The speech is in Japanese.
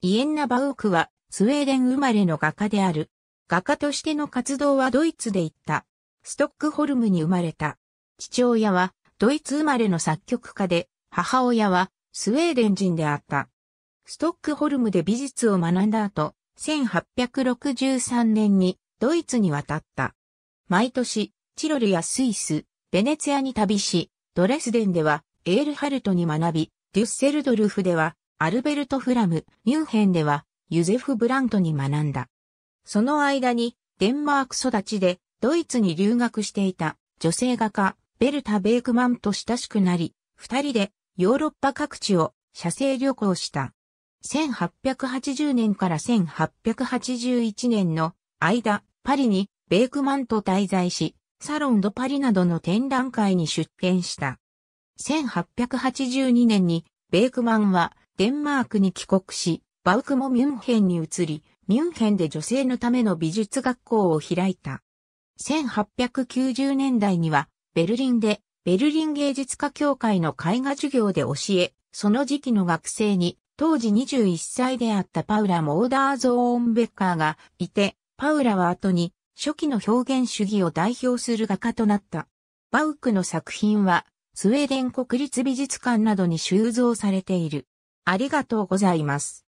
イエンナ・バウークはスウェーデン生まれの画家である。画家としての活動はドイツで行った。ストックホルムに生まれた。父親はドイツ生まれの作曲家で、母親はスウェーデン人であった。ストックホルムで美術を学んだ後、1863年にドイツに渡った。毎年、チロルやスイス、ベネツィアに旅し、ドレスデンではエールハルトに学び、デュッセルドルフではアルベルト・フラム、ミュンヘンでは、ユゼフ・ブラントに学んだ。その間に、デンマーク育ちで、ドイツに留学していた、女性画家、ベルタ・ベークマンと親しくなり、二人で、ヨーロッパ各地を、写生旅行した。1880年から1881年の間、パリにベークマンと滞在し、サロンドパリなどの展覧会に出展した。1882年にベークマンはデンマークに帰国し、バウクもミュンヘンに移り、ミュンヘンで女性のための美術学校を開いた。1890年代には、ベルリンで、ベルリン芸術家協会の絵画授業で教え、その時期の学生に、当時21歳であったパウラ・モーダー・ゾーンベッカーがいて、パウラは後に、初期の表現主義を代表する画家となった。バウクの作品は、スウェーデン国立美術館などに収蔵されている。ありがとうございます。